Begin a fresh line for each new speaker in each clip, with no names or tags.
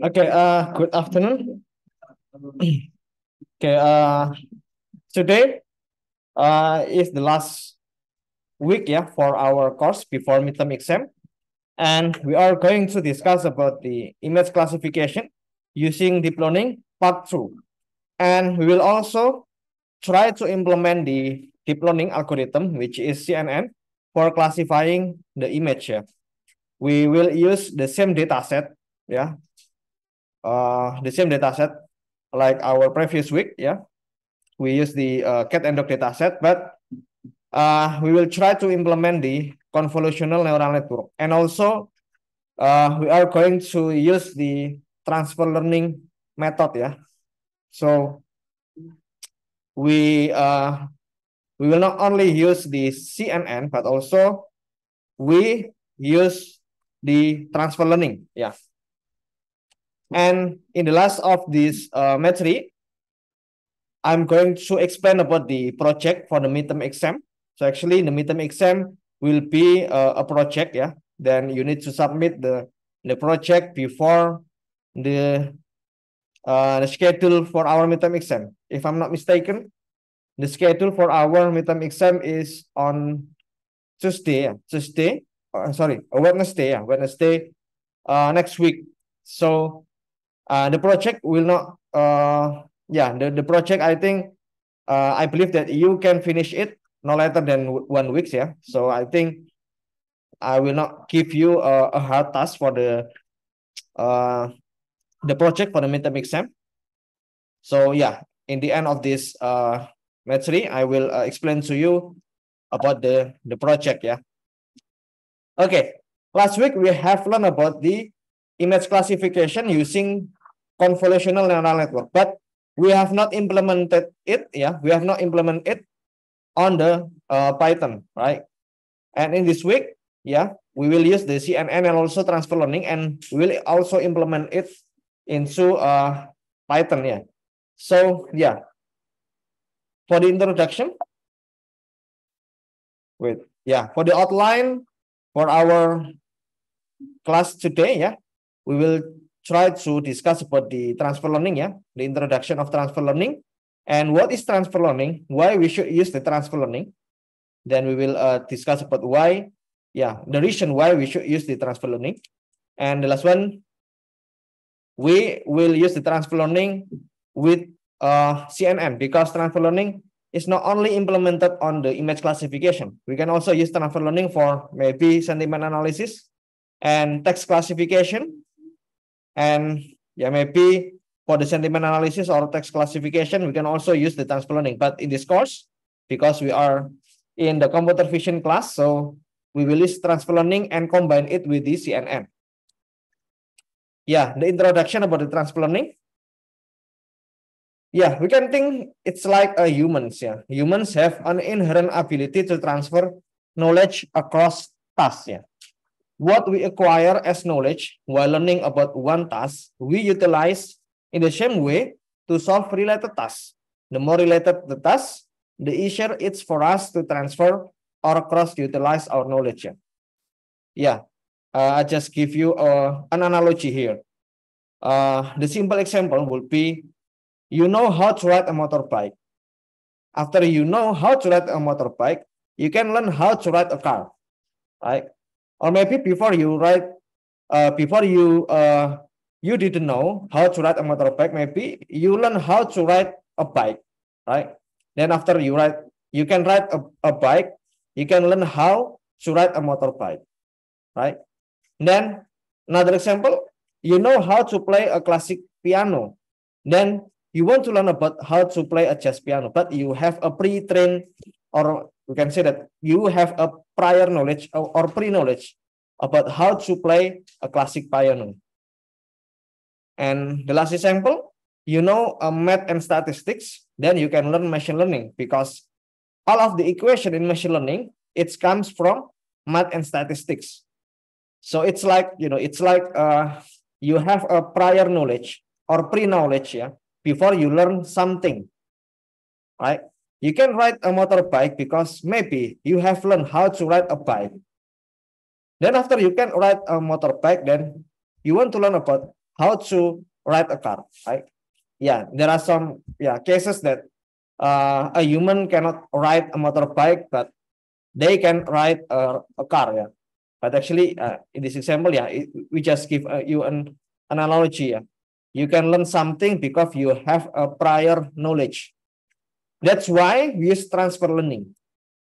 Okay, uh, good afternoon. Okay, uh, today uh, is the last week yeah, for our course before midterm exam. And we are going to discuss about the image classification using deep learning part two. And we will also try to implement the deep learning algorithm, which is CNN, for classifying the image. Yeah we will use the same dataset, set yeah uh, the same dataset like our previous week yeah we use the uh, cat and dog dataset, but uh, we will try to implement the convolutional neural network and also uh, we are going to use the transfer learning method yeah so we uh, we will not only use the CNN but also we use di transfer learning ya. Yeah. And in the last of this uh, mastery, I'm going to explain about the project for the midterm exam. So actually, the midterm exam will be uh, a project. Yeah, then you need to submit the the project before the uh, the schedule for our midterm exam. If I'm not mistaken, the schedule for our midterm exam is on Tuesday. Yeah? Tuesday, uh, sorry, uh, Wednesday, yeah, Wednesday uh, next week. So uh, the project will not, uh, yeah, the, the project, I think, uh, I believe that you can finish it no later than one weeks, yeah. So I think I will not give you a, a hard task for the uh, the project for the midterm exam. So yeah, in the end of this uh, mastery, I will uh, explain to you about the the project, yeah. Okay, last week we have learned about the image classification using convolutional neural network, but we have not implemented it. Yeah, we have not implemented it on the uh, Python, right? And in this week, yeah, we will use the CNN and also transfer learning, and we will also implement it into uh, Python. Yeah. So yeah, for the introduction. Wait, yeah, for the outline, for our class today, yeah, we will try to discuss about the transfer learning, yeah, the introduction of transfer learning, and what is transfer learning, why we should use the transfer learning. Then we will uh, discuss about why, yeah, the reason why we should use the transfer learning. And the last one, we will use the transfer learning with uh, because transfer learning is not only implemented on the image classification. We can also use transfer learning for maybe sentiment analysis and text classification. And yeah, maybe for the sentiment analysis or text classification, we can also use the transfer learning. But in this course, because we are in the computer vision class, so we will use transfer learning and combine it with the CNN. Yeah, the introduction about the transfer learning. yeah, we can think it's like a humans. Yeah, humans have an inherent ability to transfer knowledge across tasks. Yeah, what we acquire as knowledge while learning about one task, we utilize in the same way to solve related tasks. The more related the task, the easier it's for us to transfer or cross-utilize our knowledge. Yeah, yeah. Uh, I just give you uh, an analogy here. Uh, the simple example would be you know how to ride a motorbike. After you know how to ride a motorbike, you can learn how to ride a car, right? Or maybe before you ride, uh, before you uh, you didn't know how to ride a motorbike, maybe you learn how to ride a bike, right? Then after you ride, you can ride a, a bike, you can learn how to ride a motorbike, right? Then another example, you know how to play a classic piano. Then you want to learn about how to play a jazz piano, but you have a pre-trained or you can say that you have a prior knowledge or, pre-knowledge about how to play a classic piano. And the last example, you know a um, math and statistics, then you can learn machine learning because all of the equation in machine learning, it comes from math and statistics. So it's like, you know, it's like uh, you have a prior knowledge or pre-knowledge, yeah, before you learn something, right? You can ride a motorbike because maybe you have learned how to ride a bike. Then after you can ride a motorbike, then you want to learn about how to ride a car, right? Yeah, there are some yeah cases that uh, a human cannot ride a motorbike, but they can ride a, a car. Yeah, but actually, uh, in this example, yeah, it, we just give uh, you an, an analogy. Yeah, You can learn something because you have a prior knowledge. That's why we use transfer learning.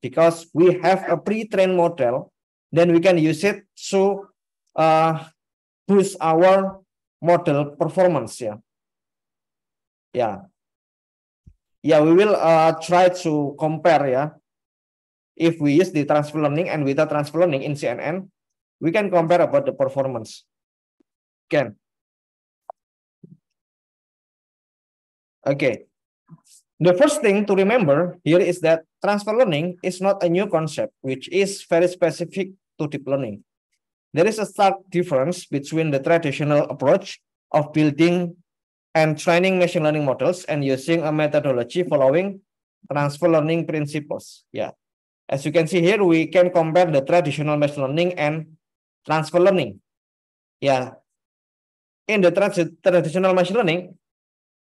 Because we have a pre-trained model, then we can use it to uh, boost our model performance. Yeah. Yeah. Yeah, we will uh, try to compare. Yeah. If we use the transfer learning and without transfer learning in CNN, we can compare about the performance. Can. Okay. The first thing to remember here is that transfer learning is not a new concept, which is very specific to deep learning. There is a stark difference between the traditional approach of building and training machine learning models and using a methodology following transfer learning principles. Yeah. As you can see here, we can compare the traditional machine learning and transfer learning. Yeah. In the trans traditional machine learning,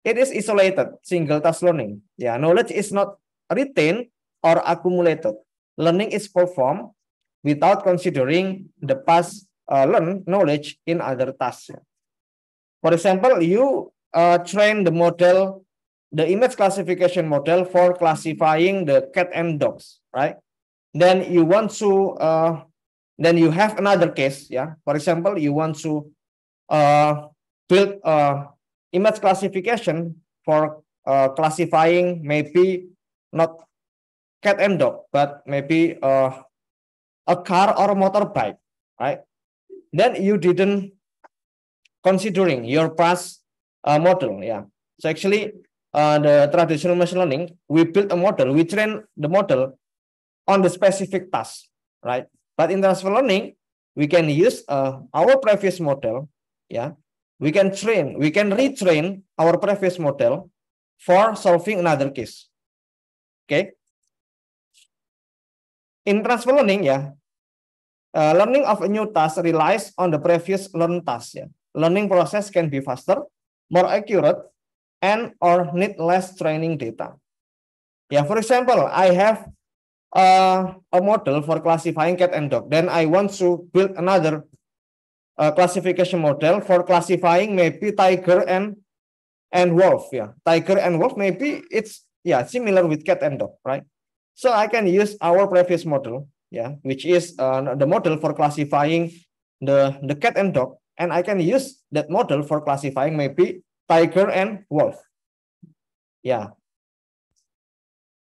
It is isolated, single task learning. yeah, knowledge is not retained or accumulated. Learning is performed without considering the past uh, learned knowledge in other tasks. For example, you uh, train the model, the image classification model for classifying the cat and dogs, right? Then you want to, uh, then you have another case, yeah. For example, you want to uh, build a uh, image classification for uh, classifying maybe not cat and dog, but maybe uh, a car or a motorbike, right? Then you didn't considering your past uh, model, yeah. So actually, uh, the traditional machine learning, we build a model, we train the model on the specific task, right? But in transfer learning, we can use uh, our previous model, yeah, we can train, we can retrain our previous model for solving another case. Okay. In transfer learning, ya, uh, learning of a new task relies on the previous learned task. Yeah, Learning process can be faster, more accurate, and or need less training data. Ya, yeah, for example, I have uh, a model for classifying cat and dog. Then I want to build another uh, classification model for classifying maybe tiger and and wolf. Yeah, tiger and wolf maybe it's yeah similar with cat and dog, right? So I can use our previous model, yeah, which is uh, the model for classifying the the cat and dog, and I can use that model for classifying maybe tiger and wolf. Yeah.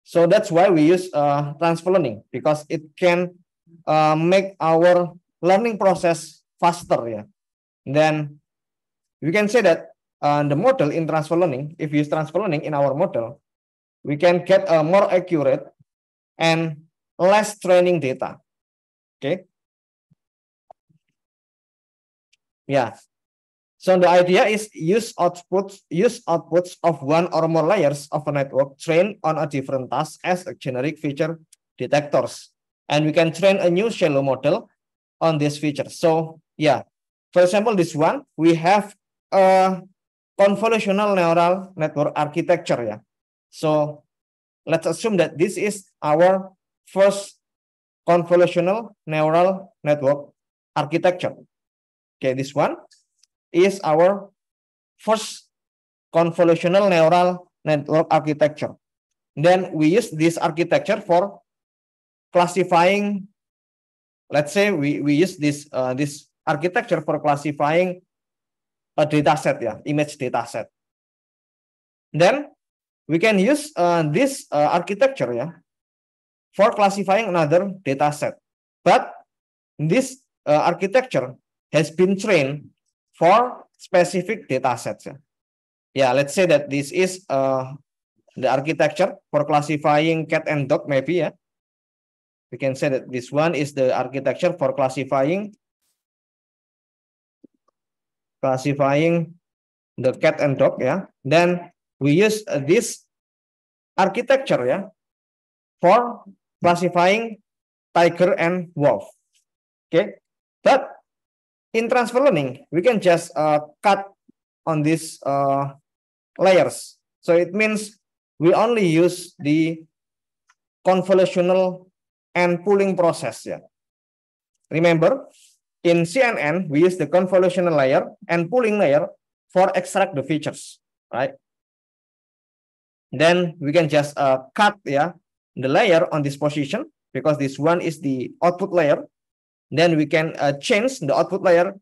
So that's why we use uh, transfer learning because it can uh, make our learning process faster. Yeah. Then we can say that uh, the model in transfer learning, if we use transfer learning in our model, we can get a more accurate and less training data. Okay. Yeah. So the idea is use outputs, use outputs of one or more layers of a network trained on a different task as a generic feature detectors. And we can train a new shallow model on these features. So yeah. For example, this one, we have a convolutional neural network architecture. Yeah. So let's assume that this is our first convolutional neural network architecture. Okay, this one is our first convolutional neural network architecture. Then we use this architecture for classifying. Let's say we, we use this uh, this architecture for classifying a uh, data set ya, image data set. Then we can use uh, this uh, architecture ya for classifying another data set. But this uh, architecture has been trained for specific data sets. Ya. Yeah, let's say that this is uh, the architecture for classifying cat and dog maybe ya. Yeah. We can say that this one is the architecture for classifying classifying the cat and dog ya. Then we use this architecture ya for classifying tiger and wolf. Okay, but in transfer learning we can just uh, cut on these uh, layers. So it means we only use the convolutional and pooling process ya. Remember, In CNN, we use the convolutional layer and pooling layer for extract the features, right? Then we can just uh, cut yeah the layer on this position because this one is the output layer. Then we can uh, change the output layer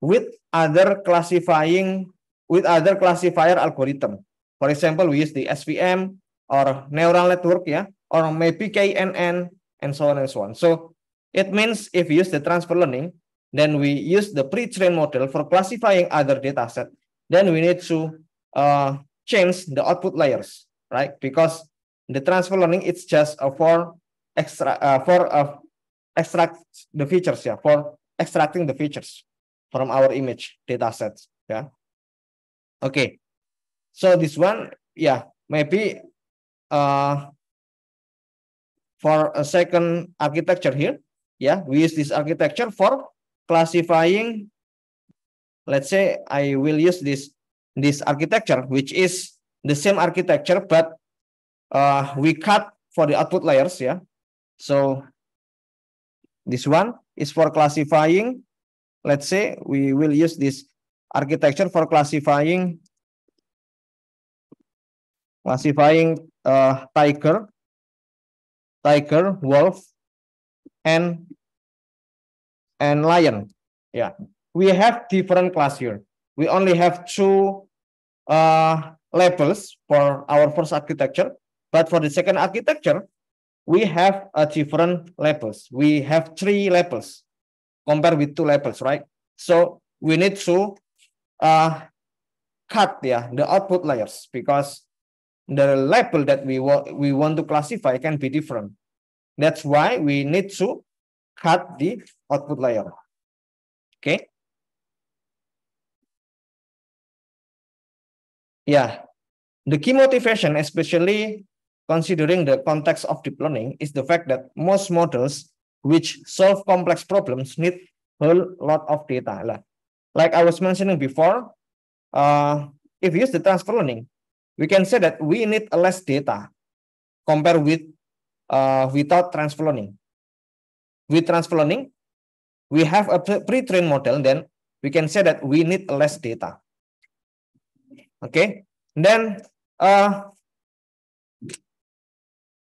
with other classifying with other classifier algorithm. For example, we use the SVM or neural network, yeah, or maybe KNN and so on and so on. So it means if you use the transfer learning, then we use the pre-trained model for classifying other data set. Then we need to uh, change the output layers, right? Because the transfer learning it's just uh, for extra uh, for uh, extract the features, yeah, for extracting the features from our image data sets, yeah. Okay, so this one, yeah, maybe uh, for a second architecture here, yeah, we use this architecture for classifying let's say I will use this this architecture which is the same architecture but uh, we cut for the output layers yeah so this one is for classifying let's say we will use this architecture for classifying classifying uh, tiger tiger wolf and and lion. Yeah, we have different class here. We only have two uh, labels for our first architecture, but for the second architecture, we have a different labels. We have three labels compared with two labels, right? So we need to uh, cut yeah, the output layers because the label that we, we want to classify can be different. That's why we need to cut di output layer. Oke. Okay? Ya. Yeah. The key motivation, especially considering the context of deep learning, is the fact that most models which solve complex problems need whole lot of data. Like I was mentioning before, uh, if we use the transfer learning, we can say that we need less data compared with uh, without transfer learning with transfer learning, we have a pre-trained model, then we can say that we need less data. Okay, then uh,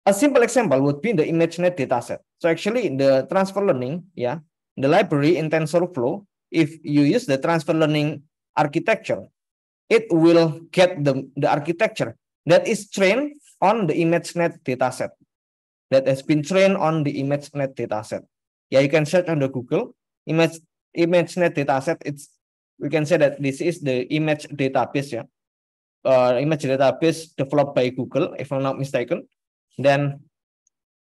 a simple example would be the ImageNet dataset. So actually, in the transfer learning, yeah, the library in TensorFlow, if you use the transfer learning architecture, it will get the, the architecture that is trained on the ImageNet dataset that has been trained on the ImageNet dataset. Yeah, you can search on the Google image ImageNet dataset. It's we can say that this is the image database. Yeah, uh, image database developed by Google, if I'm not mistaken. Then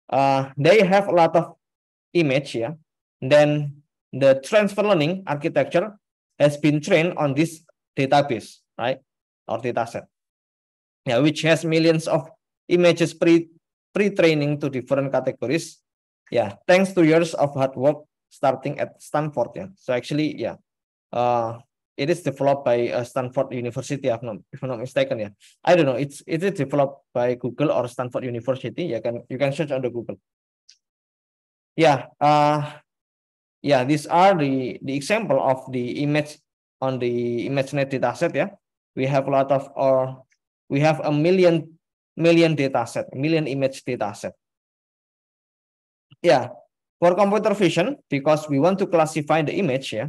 uh, they have a lot of image. Yeah, then the transfer learning architecture has been trained on this database, right, or dataset. Yeah, which has millions of images pre pre-training to different categories. Yeah, thanks to years of hard work starting at Stanford. Yeah. So actually, yeah, uh, it is developed by uh, Stanford University, if I'm not, if I'm not mistaken. Yeah, I don't know. It's it is developed by Google or Stanford University. You can you can search under Google. Yeah. Uh, yeah. These are the the example of the image on the ImageNet dataset. Yeah, we have a lot of or uh, we have a million million data set, million image data set. Yeah, for computer vision, because we want to classify the image, yeah,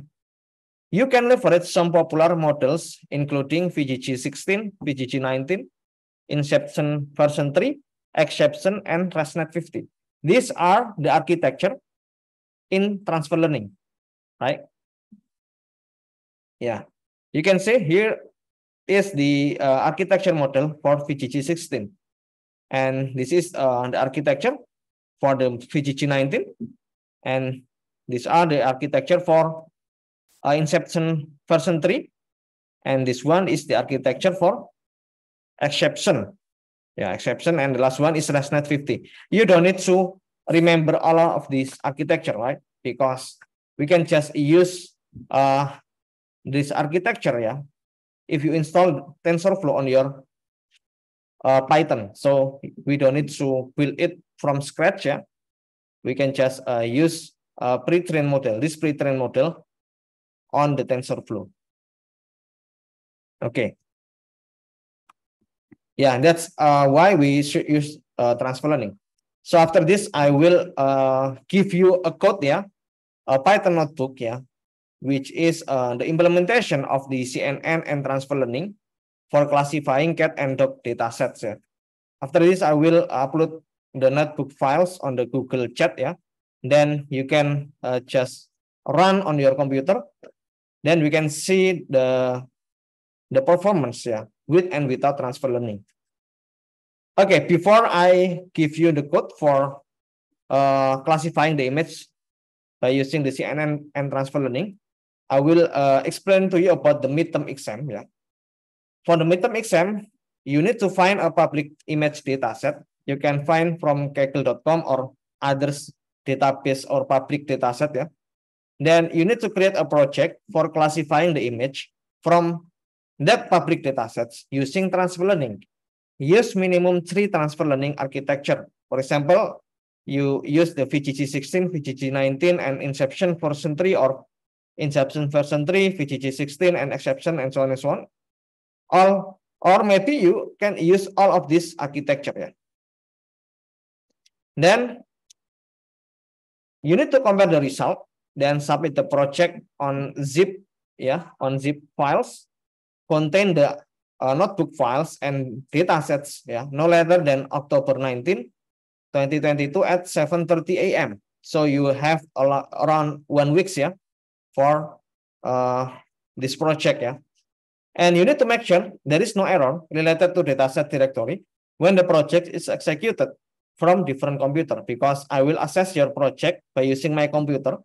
you can leverage some popular models, including VGG16, VGG19, Inception version 3, Exception, and ResNet 50. These are the architecture in transfer learning, right? Yeah, you can see here is the uh, architecture model for VGG16. And this is uh, the architecture for the VGG19. And these are the architecture for uh, inception version 3. And this one is the architecture for exception. Yeah, exception. And the last one is ResNet 50. You don't need to remember all of this architecture, right? Because we can just use uh, this architecture, yeah, if you install TensorFlow on your uh, Python. So we don't need to build it from scratch. Yeah, we can just uh, use a pre-trained model, this pre-trained model on the TensorFlow. Okay. Yeah, that's uh, why we should use uh, transfer learning. So after this, I will uh, give you a code, yeah, a Python notebook, yeah, which is uh, the implementation of the CNN and transfer learning for classifying cat and dog data sets. Ya. After this, I will upload the notebook files on the Google Chat. yeah. Then you can uh, just run on your computer. Then we can see the the performance yeah, with and without transfer learning. Okay, before I give you the code for uh, classifying the image by using the CNN and transfer learning, I will uh, explain to you about the midterm exam. Yeah, For the midterm exam, you need to find a public image dataset. You can find from Kaggle.com or others database or public dataset. Yeah, Then you need to create a project for classifying the image from that public datasets using transfer learning. Use minimum three transfer learning architecture. For example, you use the VGG16, VGG19, and Inception for Sentry or inception version 3, VGG16, and exception, and so on and so on. All, or maybe you can use all of this architecture. Yeah. Then you need to compare the result, then submit the project on zip, yeah, on zip files, contain the uh, notebook files and data sets, yeah, no later than October 19, 2022 at 7.30 a.m. So you have a lot, around one weeks, yeah, for uh, this project. Yeah. And you need to make sure there is no error related to dataset directory when the project is executed from different computer because I will assess your project by using my computer.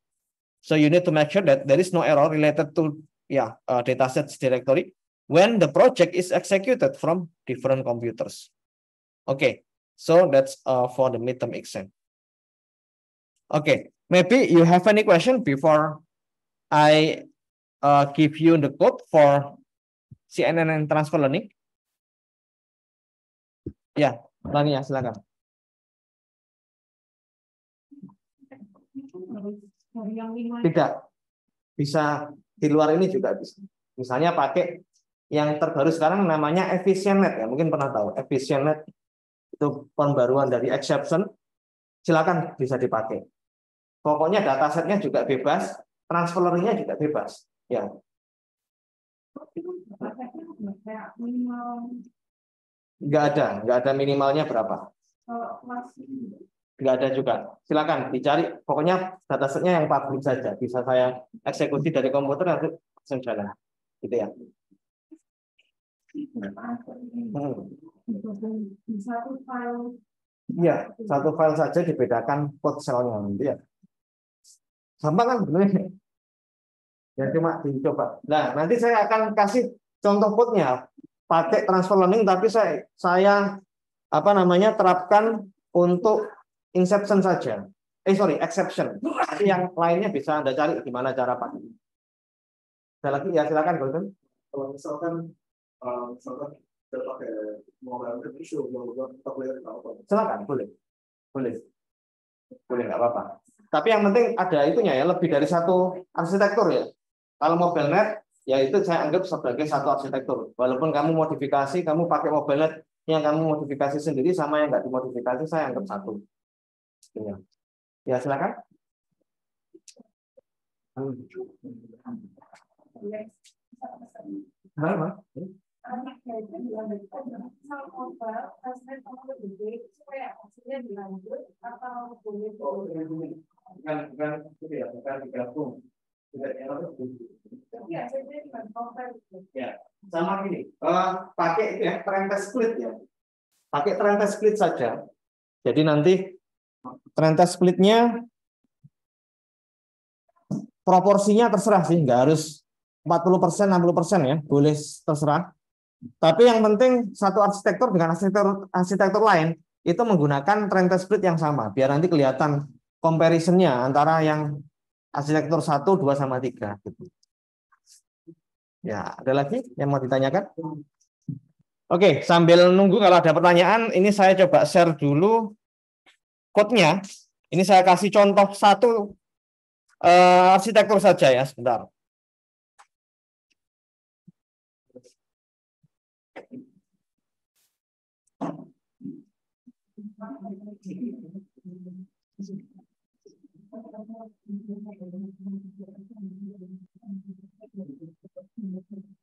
So you need to make sure that there is no error related to yeah uh, datasets directory when the project is executed from different computers. Okay, so that's uh, for the midterm exam. Okay, maybe you have any question before I uh, give you the code for CNN and transfer learning. Ya, Lania, silakan. Tidak. Bisa di luar ini juga bisa. Misalnya pakai yang terbaru sekarang namanya EfficientNet ya, mungkin pernah tahu. EfficientNet itu pembaruan dari exception. Silakan bisa dipakai. Pokoknya datasetnya juga bebas, transfernya juga bebas. Ya. Nggak ada, nggak ada minimalnya berapa. Nggak ada juga. Silakan dicari. Pokoknya datasetnya yang publik saja. Bisa saya eksekusi dari komputer nanti langsung jalan. Gitu ya. Hmm. Iya, satu file saja dibedakan code selnya nanti ya. Sama kan sebenarnya. Ya cuma dicoba. Nah, nanti saya akan kasih contoh code-nya pakai transfer learning tapi saya saya apa namanya terapkan untuk inception saja. Eh sorry, exception. Tapi yang lainnya bisa Anda cari gimana cara Pak. saya lagi ya silakan Golden. Kalau misalkan eh, misalkan silakan boleh. Boleh. Boleh nggak apa-apa. Tapi yang penting ada itunya ya, lebih dari satu arsitektur ya. Kalau mobile net, ya itu saya anggap sebagai satu arsitektur. Walaupun kamu modifikasi, kamu pakai mobile net yang kamu modifikasi sendiri sama yang nggak dimodifikasi, saya anggap satu. Ya, ya silakan. Hmm. Halo, tes split ya. Pakai tren test split saja. Jadi nanti trend test splitnya proporsinya terserah sih, nggak harus 40%, 60% ya, boleh terserah. Tapi yang penting satu arsitektur dengan arsitektur, arsitektur lain itu menggunakan tren test split yang sama, biar nanti kelihatan comparison-nya antara yang arsitektur 1, 2, sama 3. Gitu. Ya, ada lagi yang mau ditanyakan? Oke, sambil nunggu kalau ada pertanyaan, ini saya coba share dulu code-nya. Ini saya kasih contoh satu uh, arsitektur saja ya, sebentar. Thank you.